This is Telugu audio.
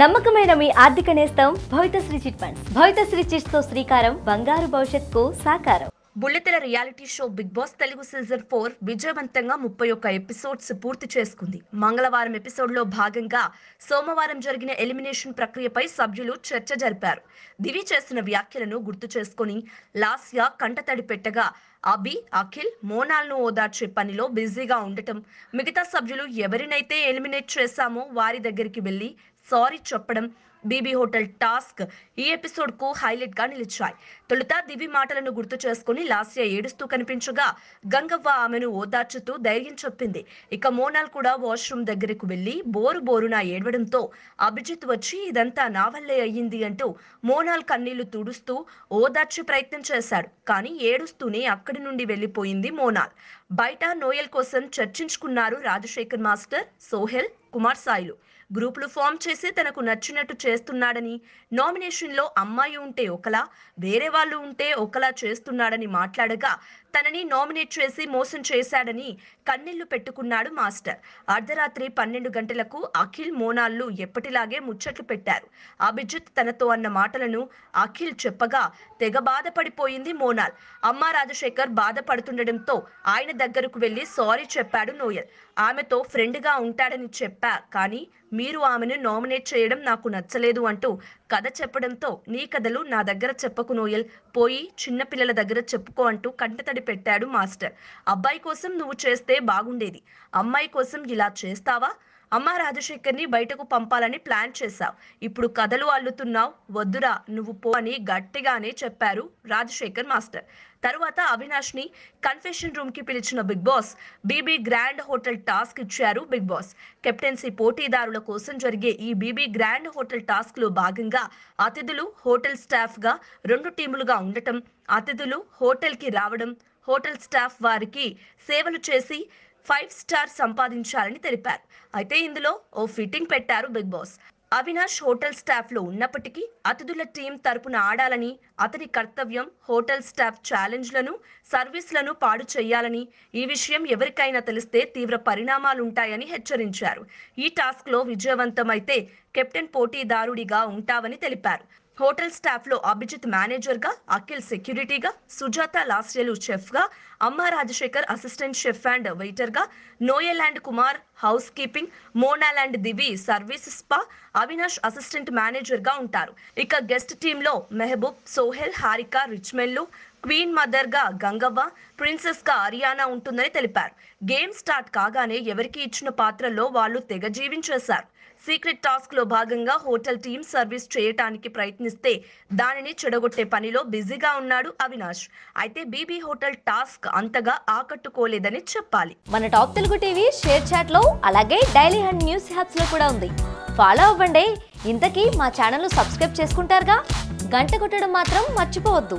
నమ్మకమైన మీ ఆర్థిక నేస్తం Bhavithasri chit funds Bhavithasri chits తో శ్రీకారం బంగారు భవిష్యత్కు సాకారం బుల్లితెర reality show Bigg Boss Telugu season four విజయవంతంగా ముప్పై ఒక్క ఎపిసోడ్స్ పూర్తి చేసుకుంది మంగళవారం ఎపిసోడ్ లో భాగంగా సోమవారం జరిగిన ఎలిమినేషన్ ప్రక్రియపై సభ్యులు చర్చ జరిపారు దివి చేసిన వ్యాఖ్యలను గుర్తు చేసుకుని లాస్యా కంటతడి పెట్టగా అభి అఖిల్ మోనాల్ను ఓదార్చే పనిలో బిజీగా ఉండటం మిగతా సభ్యులు ఎవరినైతే ఎలిమినేట్ చేశామో వారి దగ్గరికి వెళ్ళి సారీ చెప్పడం బీబీ హోటల్ టాస్క్ ఈ ఎపిసోడ్కు హైలైట్గా నిలిచాయి తొలుత దివి మాటలను గుర్తు చేసుకుని లాస్య ఏడుస్తూ కనిపించగా గంగవ్వ ఆమెను ఓదార్చుతూ ధైర్యం చెప్పింది ఇక మోనాల్ కూడా వాష్రూమ్ దగ్గరకు వెళ్ళి బోరు బోరున ఏడవడంతో అభిజిత్ వచ్చి ఇదంతా నా వల్లే అయ్యింది అంటూ మోనాల్ కన్నీళ్లు తుడుస్తూ ఓదార్చే ప్రయత్నం చేశాడు కానీ ఏడుస్తూనే అక్కడ అక్కడి నుండి వెళ్ళిపోయింది మోనాల్ బయట నోయల్ కోసం చర్చించుకున్నారు రాజశేఖర్ మాస్టర్ సోహెల్ కుమార్ సాయిలు గ్రూపులు ఫామ్ చేసి తనకు నచ్చినట్టు చేస్తున్నాడని నామినేషన్లో అమ్మాయి ఉంటే ఒకలా వేరే వాళ్ళు ఉంటే ఒకలా చేస్తున్నాడని మాట్లాడగా తనని నామినేట్ చేసి మోసం చేశాడని కన్నీళ్లు పెట్టుకున్నాడు మాస్టర్ అర్ధరాత్రి పన్నెండు గంటలకు అఖిల్ మోనాళ్ళు ఎప్పటిలాగే ముచ్చట్లు పెట్టారు అభిజిత్ తనతో అన్న మాటలను అఖిల్ చెప్పగా తెగ బాధపడిపోయింది మోనాల్ అమ్మ రాజశేఖర్ బాధపడుతుండటంతో ఆయన దగ్గరకు వెళ్లి సారీ చెప్పాడు నోయల్ ఆమెతో ఫ్రెండ్గా ఉంటాడని చెప్పా కానీ మీరు ఆమెను నామినేట్ చేయడం నాకు నచ్చలేదు అంటూ కథ చెప్పడంతో నీ కథలు నా దగ్గర చెప్పకు నోయల్ పోయి చిన్నపిల్లల దగ్గర చెప్పుకో అంటూ కంటతడి పెట్టాడు మాస్టర్ అబ్బాయి కోసం నువ్వు చేస్తే బాగుండేది అమ్మాయి కోసం ఇలా చేస్తావా అమ్మ రాజశేఖర్ని బయటకు పంపాలని ప్లాన్ చేశావు ఇప్పుడు కథలు అల్లుతున్నావు వద్దురా నువ్వు పో అని గట్టిగానే చెప్పారు రాజశేఖర్ మాస్టర్ తరువాత అవినాష్ ని కన్ఫెషన్ రూమ్ కి పిలిచిన Bigg Boss BB grand hotel task ఇచ్చారు బిగ్ బాస్ కెప్టెన్సీ పోటీదారుల కోసం జరిగే ఈ బీబీ గ్రాండ్ హోటల్ టాస్క్ లో భాగంగా అతిథులు హోటల్ స్టాఫ్ గా రెండు టీములుగా ఉండటం అతిథులు హోటల్ కి రావడం హోటల్ స్టాఫ్ వారికి సేవలు చేసి ఫైవ్ స్టార్ సంపాదించాలని తెలిపారు అయితే ఇందులో ఓ ఫిట్టింగ్ పెట్టారు బిగ్ బాస్ అవినాష్ హోటల్ స్టాఫ్లో ఉన్నప్పటికీ అతిథుల టీం తరపున ఆడాలని అతని కర్తవ్యం హోటల్ స్టాఫ్ ఛాలెంజ్లను సర్వీస్లను పాడు చేయాలని ఈ విషయం ఎవరికైనా తెలిస్తే తీవ్ర పరిణామాలుంటాయని హెచ్చరించారు ఈ టాస్క్లో విజయవంతమైతే కెప్టెన్ పోటీదారుడిగా ఉంటావని తెలిపారు హోటల్ స్టాఫ్లో అభిజిత్ మేనేజర్ గా అఖిల్ సెక్యూరిటీగా సుజాత చెఫ్ గా Amma Rajasekhar assistant chef and వెయిటర్గా Noel and Kumar housekeeping Monal and Divi service spa Avinash assistant manager గా ఉంటారు ఇక గెస్ట్ టీంలో మెహబూబ్ సోహెల్ హారిక రిచ్మెల్లు క్వీన్ మదర్గా గంగవ్వ ప్రిన్సెస్గా అరియానా ఉంటుందని తెలిపారు గేమ్ స్టార్ట్ కాగానే ఎవరికి ఇచ్చిన పాత్రలో వాళ్ళు తెగ జీవించేశారు సీక్రెట్ టాస్క్లో భాగంగా హోటల్ టీమ్ సర్వీస్ చేయటానికి ప్రయత్నిస్తే దానిని చెడగొట్టే పనిలో బిజీగా ఉన్నాడు అవినాష్ అయితే బీబీ హోటల్ టాస్క్ అంతగా ఆకట్టుకోలేదని చెప్పాలి మన టాప్ తెలుగు టీవీ షేర్ చాట్లో అలాగే డైలీ హండ్ న్యూస్ హ్యాప్స్లో కూడా ఉంది ఫాలో అవ్వండి ఇంతకీ మా ఛానల్ సబ్స్క్రైబ్ చేసుకుంటారుగా గంట కొట్టడం మాత్రం మర్చిపోవద్దు